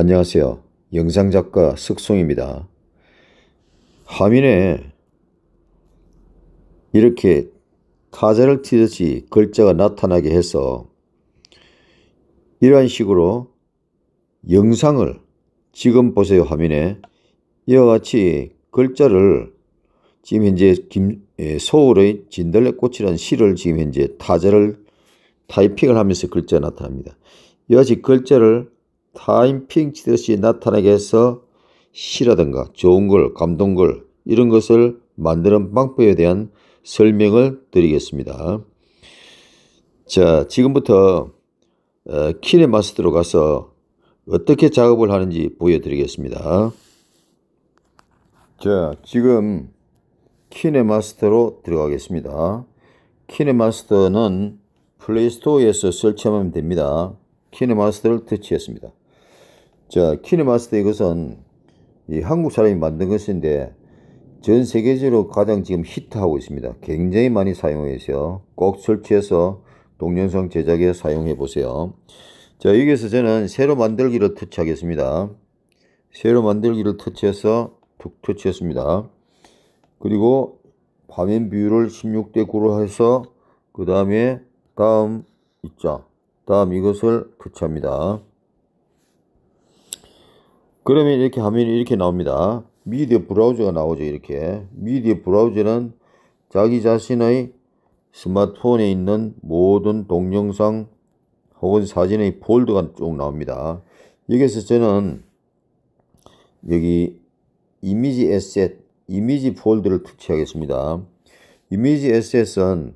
안녕하세요. 영상작가 석송입니다. 화면에 이렇게 타자를 튀듯이 글자가 나타나게 해서 이러한 식으로 영상을 지금 보세요 화면에 이와 같이 글자를 지금 현재 김, 서울의 예, 진달래꽃이라는 시를 지금 현재 타자를 타이핑을 하면서 글자가 나타납니다. 이와 같이 글자를 타임핑 치듯이 나타나게 해서 시라든가 좋은 걸, 감동 걸 이런 것을 만드는 방법에 대한 설명을 드리겠습니다. 자, 지금부터 어, 키네마스터로 가서 어떻게 작업을 하는지 보여드리겠습니다. 자, 지금 키네마스터로 들어가겠습니다. 키네마스터는 플레이스토어에서 설치하면 됩니다. 키네마스터를 터치했습니다. 자, 키네마스터 이것은 이 한국 사람이 만든 것인데 전 세계적으로 가장 지금 히트하고 있습니다. 굉장히 많이 사용해서 꼭 설치해서 동영상 제작에 사용해 보세요. 자, 여기에서 저는 새로 만들기를 터치하겠습니다. 새로 만들기를 터치해서 툭 터치했습니다. 그리고 화면 비율을 16대 9로 해서 그 다음에 다음 있죠. 다음 이것을 터치합니다. 그러면 이렇게 화면이 이렇게 나옵니다. 미디어 브라우저가 나오죠. 이렇게. 미디어 브라우저는 자기 자신의 스마트폰에 있는 모든 동영상 혹은 사진의 폴더가 쭉 나옵니다. 여기서 저는 여기 이미지 에셋, 이미지 폴더를 특치하겠습니다. 이미지 에셋은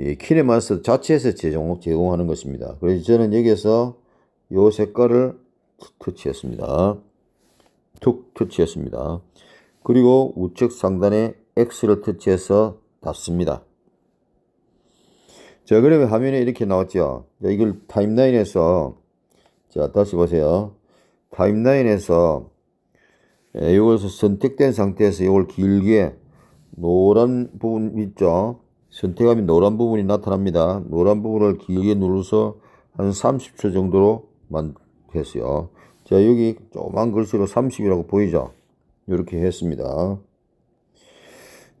예, 키네마스 자체에서 제공, 제공하는 것입니다. 그래서 저는 여기서 이 색깔을 툭 터치했습니다. 툭 터치했습니다. 그리고 우측 상단에 X를 터치해서 닫습니다. 자, 그러면 화면에 이렇게 나왔죠. 자, 이걸 타임라인에서, 자, 다시 보세요. 타임라인에서, 예, 이걸 선택된 상태에서 이걸 길게 노란 부분 있죠. 선택하면 노란 부분이 나타납니다. 노란 부분을 길게 눌러서 한 30초 정도로 만, 했어요. 자, 여기 조그만 글씨로 30이라고 보이죠? 이렇게 했습니다.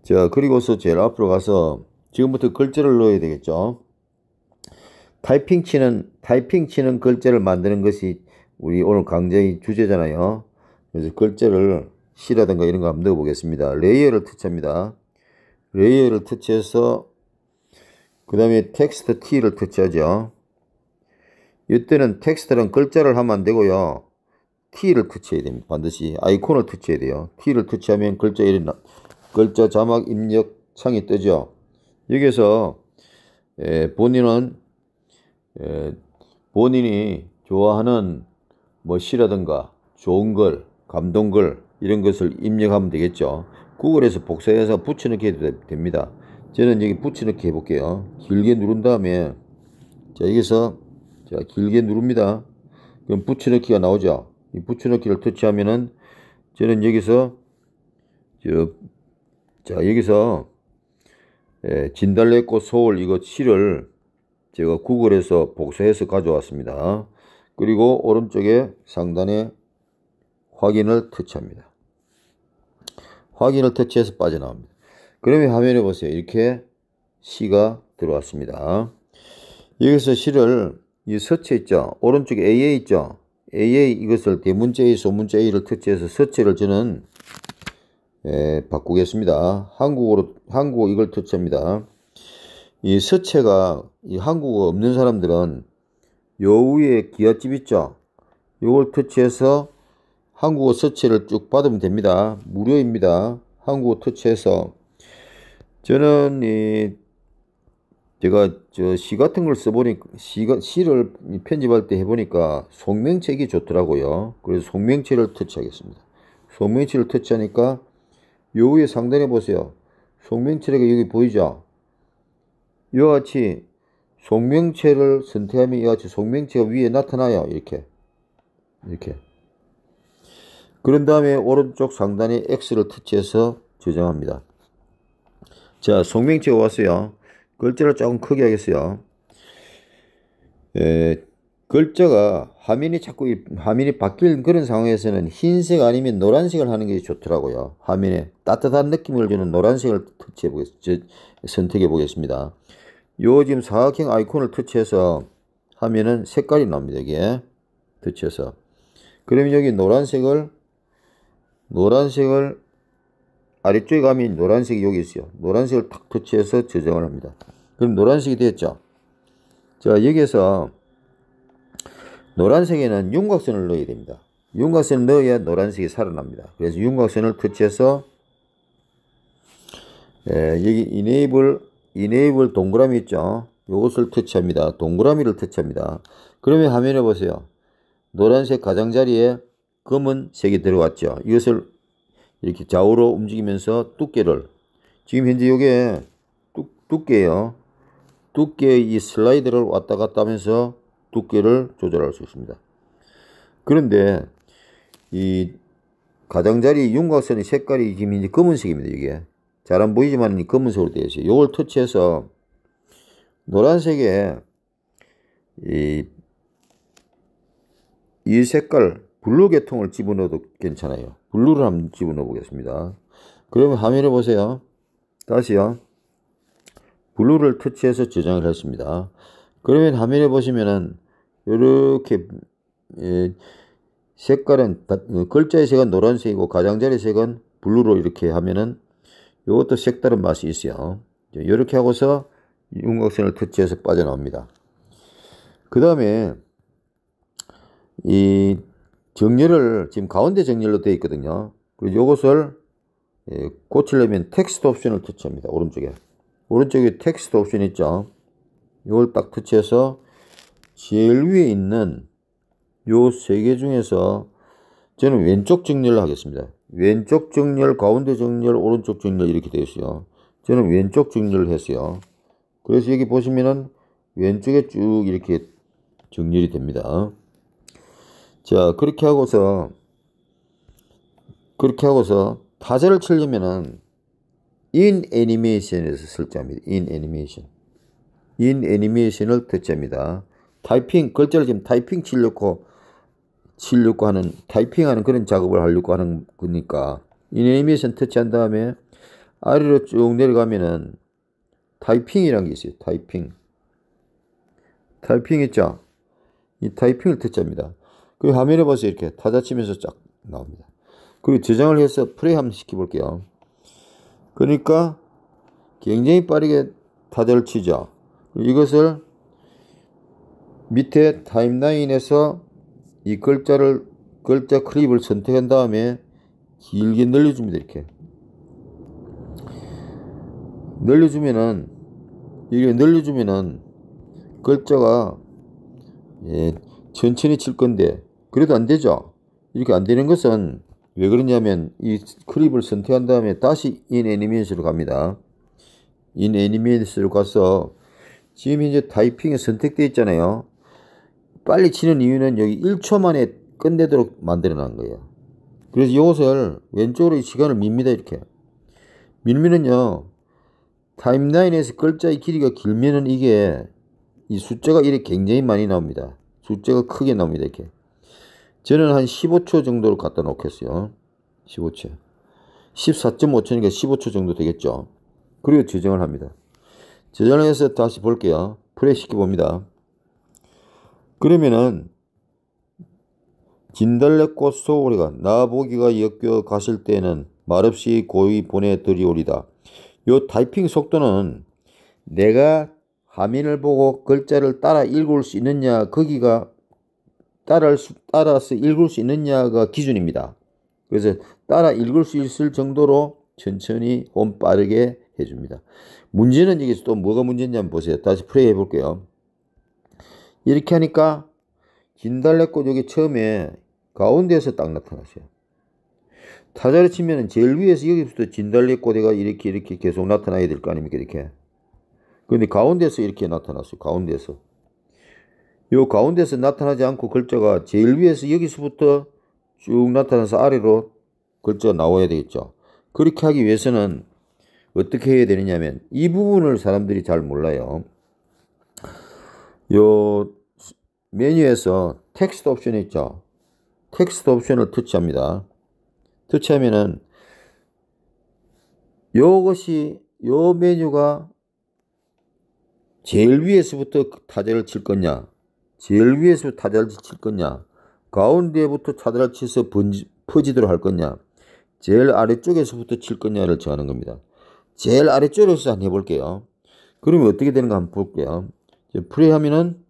자, 그리고서 제일 앞으로 가서 지금부터 글자를 넣어야 되겠죠? 타이핑 치는, 타이핑 치는 글자를 만드는 것이 우리 오늘 강좌의 주제잖아요. 그래서 글자를 C라든가 이런 거 한번 넣어보겠습니다. 레이어를 터치합니다. 레이어를 터치해서 그 다음에 텍스트 T를 터치하죠. 이때는 텍스트랑 글자를 하면 안 되고요. T를 터치해야 됩니다. 반드시 아이콘을 터치해야 돼요. T를 터치하면 글자 이름, 글자 자막 입력 창이 뜨죠. 여기서 에 예, 에, 본인은 에, 예, 본인이 좋아하는 뭐시라든가 좋은 글, 감동 글 이런 것을 입력하면 되겠죠. 구글에서 복사해서 붙여넣기 해도 됩니다. 저는 여기 붙여넣기 해볼게요. 길게 누른 다음에 자 여기서 자, 길게 누릅니다. 그럼 붙여넣기가 나오죠. 이 붙여넣기를 터치하면은 저는 여기서 저, 자 여기서 예, 진달래꽃 소울 이거 실을 제가 구글에서 복사해서 가져왔습니다. 그리고 오른쪽에 상단에 확인을 터치합니다. 확인을 터치해서 빠져나옵니다. 그러면 화면에 보세요. 이렇게 시가 들어왔습니다. 여기서 실을 이 서체 있죠. 오른쪽에 AA 있죠. AA 이것을 대문자 A, 소문자 A를 터치해서 서체를 저는 예, 바꾸겠습니다. 한국어로 한국어 이걸 터치합니다. 이 서체가 이 한국어 없는 사람들은 요 위에 기어집 있죠. 요걸 터치해서 한국어 서체를 쭉 받으면 됩니다. 무료입니다. 한국어 터치해서 저는 이 제가 저 시 같은 걸 써보니 시가 시를 편집할 때 해보니까 송명책이 좋더라고요. 그래서 송명책을 터치하겠습니다. 송명책을 터치하니까 요 위에 상단에 보세요. 송명책이 여기 보이죠? 이와 같이 송명체를 선택하면 이와 같이 송명체가 위에 나타나요. 이렇게. 이렇게. 그런 다음에 오른쪽 상단에 X를 터치해서 저장합니다. 자, 송명체가 왔어요. 글자를 조금 크게 하겠어요. 에, 예, 글자가 화면이 자꾸 화면이 바뀔 그런 상황에서는 흰색 아니면 노란색을 하는 게 좋더라고요. 화면에 따뜻한 느낌을 주는 노란색을 터치해 보겠습니다. 선택해 보겠습니다. 요 지금 사각형 아이콘을 터치해서 하면은 색깔이 나옵니다. 이게 터치해서 그러면 여기 노란색을 노란색을 아래쪽에 가면 노란색이 여기 있어요. 노란색을 탁 터치해서 저장을 합니다. 그럼 노란색이 되었죠. 자, 여기에서 노란색에는 윤곽선을 넣어야 됩니다. 윤곽선을 넣어야 노란색이 살아납니다. 그래서 윤곽선을 터치해서 예, 여기 enable, enable 동그라미 있죠. 이것을 터치합니다. 동그라미를 터치합니다. 그러면 화면에 보세요. 노란색 가장자리에 검은 색이 들어왔죠. 이것을 이렇게 좌우로 움직이면서 두께를 지금 현재 요게 두께요. 두께의 이 슬라이드를 왔다 갔다 하면서 두께를 조절할 수 있습니다. 그런데 이 가장자리 윤곽선의 색깔이 지금 이제 검은색입니다. 이게 잘 안 보이지만 검은색으로 되어 있어요. 이걸 터치해서 노란색에 이, 이 색깔 블루 계통을 집어넣어도 괜찮아요. 블루를 한번 집어넣어 보겠습니다. 그러면 화면을 보세요. 다시요. 블루를 터치해서 저장을 했습니다. 그러면 화면에 보시면은 이렇게 예, 색깔은 글자의 색은 노란색이고 가장자리 색은 블루로 이렇게 하면은 이것도 색다른 맛이 있어요. 이렇게 하고서 윤곽선을 터치해서 빠져나옵니다. 그 다음에 이 정렬을 지금 가운데 정렬로 되어 있거든요. 그리고 이것을 예, 고치려면 텍스트 옵션을 터치합니다. 오른쪽에. 오른쪽에 텍스트 옵션 있죠. 이걸 딱 터치해서 제일 위에 있는 요 세 개 중에서 저는 왼쪽 정렬을 하겠습니다. 왼쪽 정렬, 가운데 정렬, 오른쪽 정렬 이렇게 되어 있어요. 저는 왼쪽 정렬을 했어요. 그래서 여기 보시면은 왼쪽에 쭉 이렇게 정렬이 됩니다. 자, 그렇게 하고서, 그렇게 하고서 타자를 치려면은 in 애니메이션에서 설정합니다. in 애니메이션. in 애니메이션을 터치합니다. 타이핑, 글자를 지금 타이핑 치려고, 치려고 하는, 타이핑하는 그런 작업을 하려고 하는 거니까, in 애니메이션 터치한 다음에 아래로 쭉 내려가면은 타이핑이란게 있어요. 타이핑. 타이핑 있죠? 이 타이핑을 터치합니다. 그 화면에 벌써 이렇게 타자치면서 쫙 나옵니다. 그리고 저장을 해서 플레이 한번 시켜볼게요. 그러니까 굉장히 빠르게 타자를 치죠. 이것을 밑에 타임라인에서 이 글자를 글자 크립을 선택한 다음에 길게 늘려줍니다. 이렇게 늘려주면은 이게 늘려주면은 글자가 예, 천천히 칠 건데 그래도 안 되죠. 이렇게 안 되는 것은 왜 그러냐면 이 클립을 선택한 다음에 다시 인 애니메이션으로 갑니다. 인 애니메이션으로 가서 지금 현재 타이핑이 선택되어 있잖아요. 빨리 치는 이유는 여기 1초 만에 끝내도록 만들어 놓은 거예요. 그래서 이것을 왼쪽으로 시간을 밉니다 이렇게. 밀면은요. 타임라인에서 글자의 길이가 길면은 이게 이 숫자가 이렇게 굉장히 많이 나옵니다. 숫자가 크게 나옵니다 이렇게. 저는 한 15초 정도를 갖다 놓겠어요. 15초. 14.5초니까 15초 정도 되겠죠. 그리고 저장을 합니다. 저장을 해서 다시 볼게요. 플레이 시켜봅니다. 그러면은 진달래꽃 소리가 나보기가 엮여 가실 때는 말없이 고이 보내드리오리다. 요 타이핑 속도는 내가 화면을 보고 글자를 따라 읽을 수 있느냐 거기가 따라할 수, 따라서 읽을 수 있느냐가 기준입니다. 그래서 따라 읽을 수 있을 정도로 천천히 홈 빠르게 해줍니다. 문제는 여기서 또 뭐가 문제인지 보세요. 다시 플레이 해볼게요. 이렇게 하니까 진달래꽃 여기 처음에 가운데에서 딱 나타났어요. 타자를 치면 제일 위에서 여기부터 진달래꽃이가 이렇게 이렇게 계속 나타나야 될 거 아닙니까 이렇게. 그데 가운데서 이렇게 나타났어요. 가운데서. 요 가운데서 나타나지 않고 글자가 제일 위에서 여기서부터 쭉 나타나서 아래로 글자 가 나와야 되겠죠. 그렇게 하기 위해서는 어떻게 해야 되느냐면 이 부분을 사람들이 잘 몰라요. 요 메뉴에서 텍스트 옵션 있죠. 텍스트 옵션을 터치합니다. 터치하면은 요것이 요 메뉴가 제일 위에서부터 타자를 칠 거냐 제일 위에서 타자를 칠 거냐? 가운데부터 타자를 치서 번지, 퍼지도록 할 거냐? 제일 아래쪽에서부터 칠 거냐를 정하는 겁니다. 제일 아래쪽에서 한번 해볼게요. 그러면 어떻게 되는가 한번 볼게요. 프레 하면은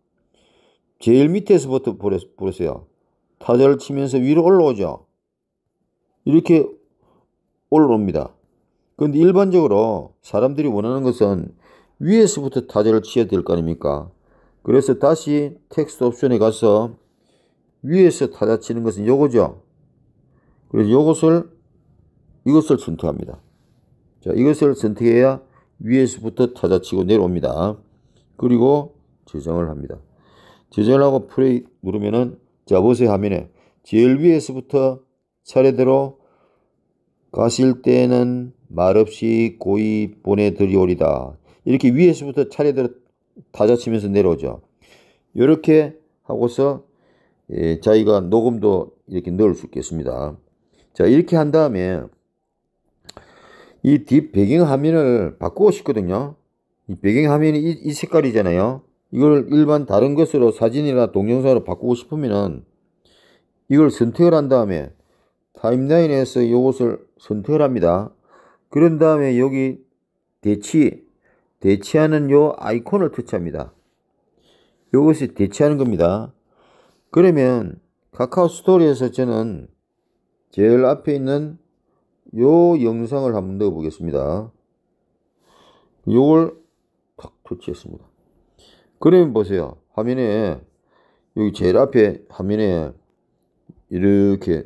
제일 밑에서부터 보세요. 타자를 치면서 위로 올라오죠. 이렇게 올라옵니다. 그런데 일반적으로 사람들이 원하는 것은 위에서부터 타자를 치야 될 거 아닙니까? 그래서 다시 텍스트 옵션에 가서 위에서 타자 치는 것은 요거죠. 그래서 요것을 이것을 선택합니다. 자, 이것을 선택해야 위에서부터 타자 치고 내려옵니다. 그리고 저장을 합니다. 저장을 하고 플레이 누르면은 자, 보세요 화면에 제일 위에서부터 차례대로 가실 때는 말없이 고이 보내드리오리다. 이렇게 위에서부터 차례대로 다져치면서 내려오죠. 이렇게 하고서 예, 자기가 녹음도 이렇게 넣을 수 있겠습니다. 자 이렇게 한 다음에 이 뒷 배경 화면을 바꾸고 싶거든요. 이 배경 화면이 이, 이 색깔이잖아요. 이걸 일반 다른 것으로 사진이나 동영상으로 바꾸고 싶으면은 이걸 선택을 한 다음에 타임라인에서 이것을 선택을 합니다. 그런 다음에 여기 대치 대체하는 요 아이콘을 터치합니다. 요것이 대체하는 겁니다. 그러면 카카오 스토리에서 저는 제일 앞에 있는 요 영상을 한번 넣어 보겠습니다. 요걸 탁 터치했습니다. 그러면 보세요. 화면에 여기 제일 앞에 화면에 이렇게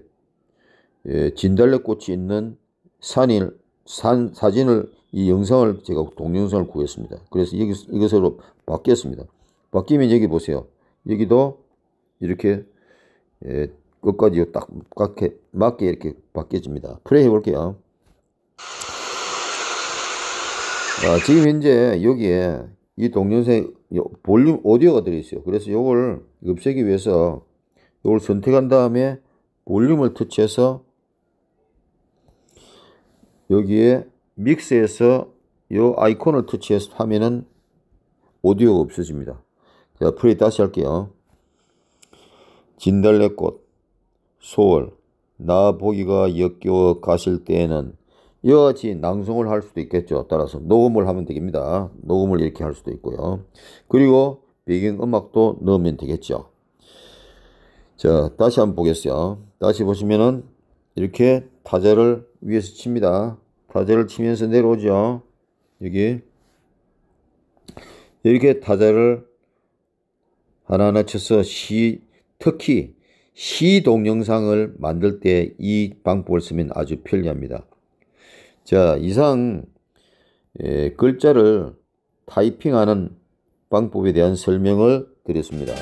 예, 진달래꽃이 있는 산일 산 사진을 이 영상을 제가 동영상을 구했습니다. 그래서 여기, 이것으로 바뀌었습니다. 바뀌면 여기 보세요. 여기도 이렇게 예, 끝까지 딱 맞게, 맞게 이렇게 바뀌어집니다. 플레이 해볼게요. 아, 지금 현재 여기에 이 동영상 볼륨 오디오가 들어있어요. 그래서 이걸 없애기 위해서 이걸 선택한 다음에 볼륨을 터치해서 여기에 믹스에서 이 아이콘을 터치해서 하면은 오디오가 없어집니다. 제가 플레이 다시 할게요. 진달래꽃, 소월, 나 보기가 역겨워 가실 때에는 이와 같이 낭송을 할 수도 있겠죠. 따라서 녹음을 하면 되겠습니다. 녹음을 이렇게 할 수도 있고요. 그리고 배경음악도 넣으면 되겠죠. 자, 다시 한번 보겠어요. 다시 보시면은 이렇게 타자를 위에서 칩니다. 타자를 치면서 내려오죠. 여기 이렇게 다자를 하나하나 쳐서 시 특히 시 동영상을 만들 때 이 방법을 쓰면 아주 편리합니다. 자 이상 예, 글자를 타이핑하는 방법에 대한 설명을 드렸습니다.